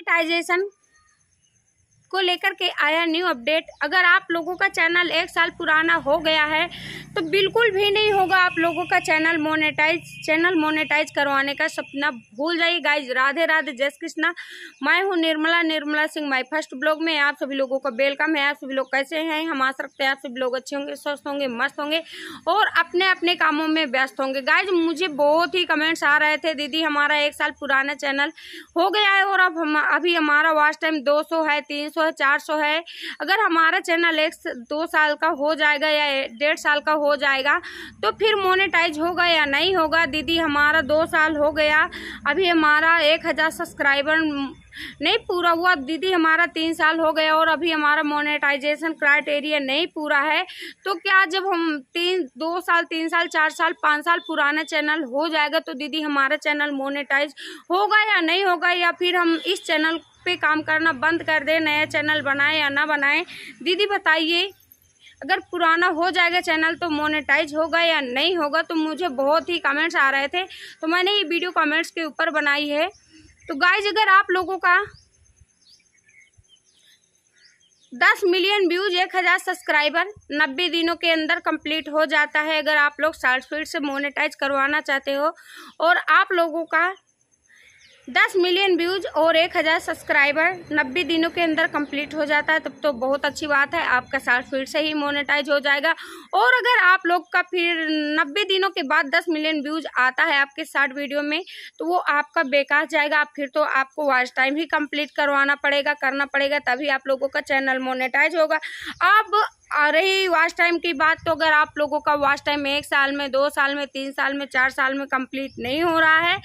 डिटाइजेशन को लेकर के आया न्यू अपडेट अगर आप लोगों का चैनल एक साल पुराना हो गया है तो बिल्कुल भी नहीं होगा आप लोगों का चैनल मोनेटाइज चैनल मोनेटाइज करवाने का सपना भूल जाइए गाइज राधे राधे जय कृष्णा मैं हूँ Nirmala Nirmala Singh my first blog में आप सभी लोगों का वेलकम है आप सभी लोग कैसे हैं हम आ सकते हैं आप सभी लोग अच्छे होंगे स्वस्थ होंगे मस्त होंगे और अपने अपने कामों में व्यस्त होंगे गाइज मुझे बहुत ही कमेंट्स आ रहे थे दीदी हमारा एक साल पुराना चैनल हो गया है और अब हम अभी हमारा वास्ट टाइम दो है तीन सौ है चार सौ है अगर हमारा चैनल एक दो साल का हो जाएगा या डेढ़ साल का हो जाएगा तो फिर मोनेटाइज होगा या नहीं होगा दीदी हमारा दो साल हो गया अभी हमारा एक हज़ार सब्सक्राइबर नहीं पूरा हुआ दीदी हमारा तीन साल हो गया और अभी हमारा मोनेटाइजेशन क्राइटेरिया नहीं पूरा है तो क्या जब हम तीन दो साल तीन साल चार साल पाँच साल पुराना चैनल हो जाएगा तो दीदी हमारा चैनल मोनेटाइज होगा या नहीं होगा या फिर हम इस चैनल पे काम करना बंद कर दें नया चैनल बनाएं या ना बनाए दीदी बताइए अगर पुराना हो जाएगा चैनल तो मोनेटाइज होगा या नहीं होगा तो मुझे बहुत ही कमेंट्स आ रहे थे तो मैंने ये वीडियो कमेंट्स के ऊपर बनाई है तो गाइज अगर आप लोगों का दस मिलियन व्यूज एक हज़ार सब्सक्राइबर नब्बे दिनों के अंदर कंप्लीट हो जाता है अगर आप लोग शार्ट फीड से मोनेटाइज करवाना चाहते हो और आप लोगों का दस मिलियन व्यूज और एक हजार सब्सक्राइबर नब्बे दिनों के अंदर कंप्लीट हो जाता है तब तो बहुत अच्छी बात है आपका साल फिर से ही मोनेटाइज हो जाएगा और अगर आप लोग का फिर नब्बे दिनों के बाद दस मिलियन व्यूज आता है आपके शार्ट वीडियो में तो वो आपका बेकार जाएगा आप फिर तो आपको वॉच टाइम ही कम्प्लीट करवाना पड़ेगा करना पड़ेगा तभी आप लोगों का चैनल मोनेटाइज होगा अब आ रही वाच टाइम की बात तो अगर आप लोगों का वॉच टाइम एक साल में दो साल में तीन साल में चार साल में कंप्लीट नहीं हो रहा है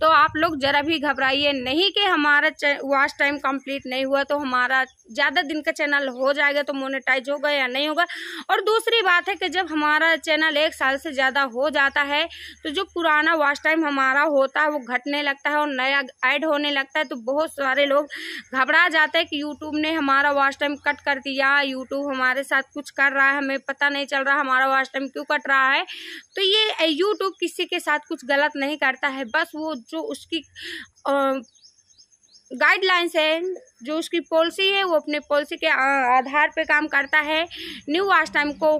तो आप लोग ज़रा भी घबराइए नहीं कि हमारा वॉच टाइम कंप्लीट नहीं हुआ तो हमारा ज़्यादा दिन का चैनल हो जाएगा तो मोनेटाइज होगा या नहीं होगा और दूसरी बात है कि जब हमारा चैनल एक साल से ज़्यादा हो जाता है तो जो पुराना वाच टाइम हमारा होता है वो घटने लगता है और नया ऐड होने लगता है तो बहुत सारे लोग घबरा जाते हैं कि यूट्यूब ने हमारा वाच टाइम कट कर दिया यूट्यूब हमारे साथ कुछ कर रहा है हमें पता नहीं चल रहा हमारा वॉच टाइम क्यों कट रहा है तो ये यूट्यूब किसी के साथ कुछ गलत नहीं करता है बस वो जो उसकी गाइडलाइंस है जो उसकी पॉलिसी है वो अपने पॉलिसी के आधार पे काम करता है न्यू वॉच टाइम को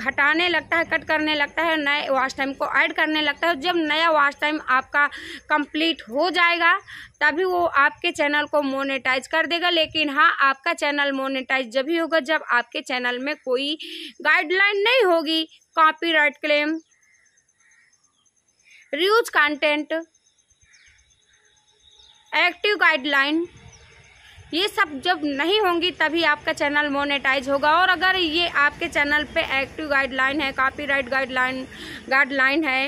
घटाने लगता है कट करने लगता है नए वॉश टाइम को ऐड करने लगता है जब नया वॉश टाइम आपका कंप्लीट हो जाएगा तभी वो आपके चैनल को मोनेटाइज कर देगा लेकिन हाँ आपका चैनल मोनेटाइज जब ही होगा जब आपके चैनल में कोई गाइडलाइन नहीं होगी copyright claim reuse content active guideline ये सब जब नहीं होंगी तभी आपका चैनल मोनेटाइज होगा और अगर ये आपके चैनल पे एक्टिव गाइडलाइन है कॉपीराइट गाइडलाइन गाइडलाइन है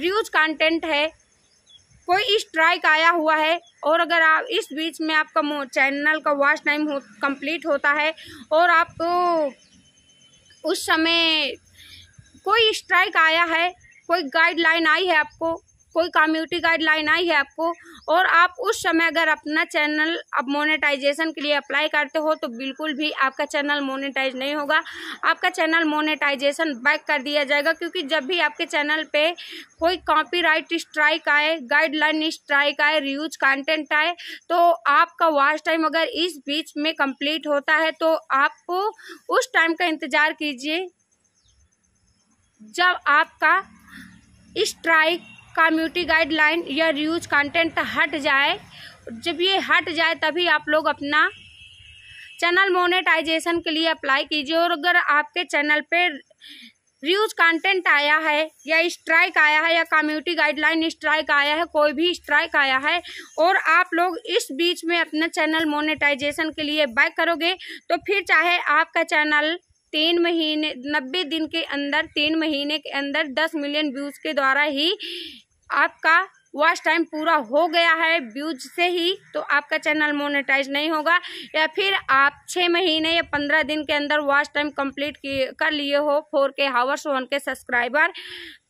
यूज कंटेंट है कोई स्ट्राइक आया हुआ है और अगर आप इस बीच में आपका चैनल का वॉच टाइम हो कम्प्लीट होता है और आप तो उस समय कोई स्ट्राइक आया है कोई गाइडलाइन आई है आपको कोई कम्युनिटी गाइडलाइन आई है आपको और आप उस समय अगर अपना चैनल अब मोनेटाइजेशन के लिए अप्लाई करते हो तो बिल्कुल भी आपका चैनल मोनेटाइज नहीं होगा आपका चैनल मोनेटाइजेशन बैक कर दिया जाएगा क्योंकि जब भी आपके चैनल पे कोई कॉपीराइट स्ट्राइक आए गाइडलाइन स्ट्राइक आए रियूज कंटेंट आए तो आपका वॉच टाइम अगर इस बीच में कंप्लीट होता है तो आप उस टाइम का इंतज़ार कीजिए जब आपका स्ट्राइक कम्युनिटी गाइडलाइन या रिव्यूज़ कंटेंट हट जाए जब ये हट जाए तभी आप लोग अपना चैनल मोनेटाइजेशन के लिए अप्लाई कीजिए और अगर आपके चैनल पे रिव्यूज कंटेंट आया है या स्ट्राइक आया है या कम्युनिटी गाइडलाइन स्ट्राइक आया है कोई भी स्ट्राइक आया है और आप लोग इस बीच में अपना चैनल मोनेटाइजेशन के लिए बैक करोगे तो फिर चाहे आपका चैनल तीन महीने नब्बे दिन के अंदर तीन महीने के अंदर दस मिलियन व्यूज़ के द्वारा ही आपका वॉच टाइम पूरा हो गया है व्यूज से ही तो आपका चैनल मोनेटाइज नहीं होगा या फिर आप छः महीने या पंद्रह दिन के अंदर वॉच टाइम कंप्लीट कर लिए हो फोर के हावर्स वन के सब्सक्राइबर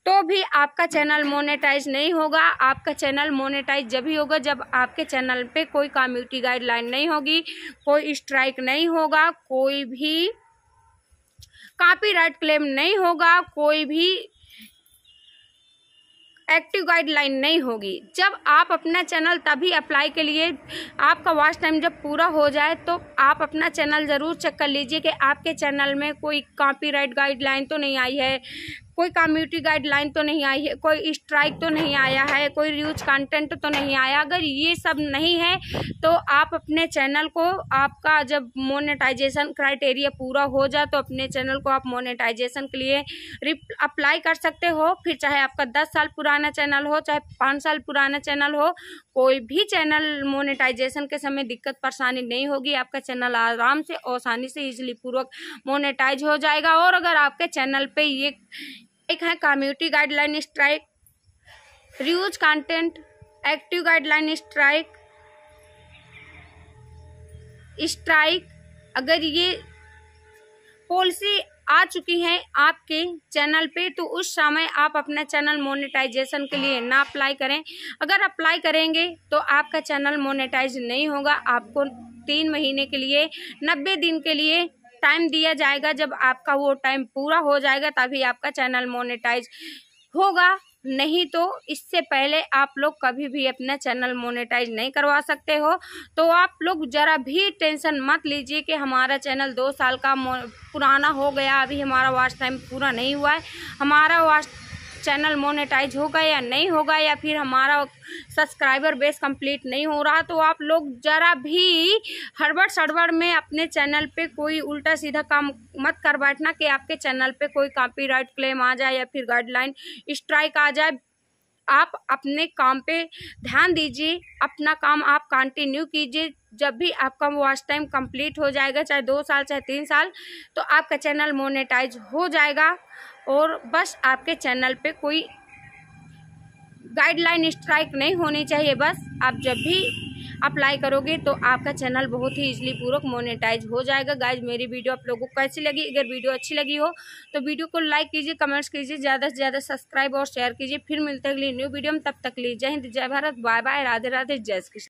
तो भी आपका चैनल मोनेटाइज नहीं होगा आपका चैनल मोनेटाइज जब ही होगा जब आपके चैनल पे कोई कम्युनिटी गाइडलाइन नहीं होगी कोई स्ट्राइक नहीं होगा कोई भी कॉपीराइट क्लेम नहीं होगा कोई भी एक्टिव गाइडलाइन नहीं होगी जब आप अपना चैनल तभी अप्लाई के लिए आपका वॉच टाइम जब पूरा हो जाए तो आप अपना चैनल ज़रूर चेक कर लीजिए कि आपके चैनल में कोई कॉपीराइट गाइडलाइन तो नहीं आई है कोई कम्युनिटी गाइडलाइन तो नहीं आई है कोई स्ट्राइक तो नहीं आया है कोई न्यूज कंटेंट तो नहीं आया अगर ये सब नहीं है तो आप अपने चैनल को आपका जब मोनेटाइजेशन क्राइटेरिया पूरा हो जाए तो अपने चैनल को आप मोनेटाइजेशन के लिए अप्लाई कर सकते हो फिर चाहे आपका दस साल पुराना चैनल हो चाहे पाँच साल पुराना चैनल हो कोई भी चैनल मोनेटाइजेशन के समय दिक्कत परेशानी नहीं होगी आपका चैनल आराम से आसानी से इजली पूर्वक मोनेटाइज हो जाएगा और अगर आपके चैनल पे ये एक है community guideline strike reuse content active guideline strike strike अगर ये पॉलिसी आ चुकी है आपके चैनल पे तो उस समय आप अपना चैनल मोनेटाइजेशन के लिए ना अप्लाई करें अगर अप्लाई करेंगे तो आपका चैनल मोनेटाइज नहीं होगा आपको तीन महीने के लिए नब्बे दिन के लिए टाइम दिया जाएगा जब आपका वो टाइम पूरा हो जाएगा तभी आपका चैनल मोनेटाइज होगा नहीं तो इससे पहले आप लोग कभी भी अपना चैनल मोनेटाइज नहीं करवा सकते हो तो आप लोग ज़रा भी टेंशन मत लीजिए कि हमारा चैनल दो साल का पुराना हो गया अभी हमारा वॉच टाइम पूरा नहीं हुआ है हमारा वॉच चैनल मोनेटाइज होगा या नहीं होगा या फिर हमारा सब्सक्राइबर बेस कंप्लीट नहीं हो रहा तो आप लोग ज़रा भी हड़बड़ सड़बड़ में अपने चैनल पे कोई उल्टा सीधा काम मत कर बैठना कि आपके चैनल पे कोई कॉपीराइट क्लेम आ जाए या फिर गाइडलाइन स्ट्राइक आ जाए आप अपने काम पे ध्यान दीजिए अपना काम आप कंटिन्यू कीजिए जब भी आपका वॉच टाइम कंप्लीट हो जाएगा चाहे दो साल चाहे तीन साल तो आपका चैनल मोनेटाइज हो जाएगा और बस आपके चैनल पे कोई गाइडलाइन स्ट्राइक नहीं होनी चाहिए बस आप जब भी अप्लाई करोगे तो आपका चैनल बहुत ही इजली पूर्वक मोनेटाइज हो जाएगा गाइज मेरी वीडियो आप लोगों को कैसी लगी अगर वीडियो अच्छी लगी हो तो वीडियो को लाइक कीजिए कमेंट्स कीजिए ज़्यादा से ज़्यादा सब्सक्राइब और शेयर कीजिए फिर मिलते अगली न्यू वीडियो में तब तक लीजिए जय हिंद जय भारत बाय बाय राधे राधे जय श्री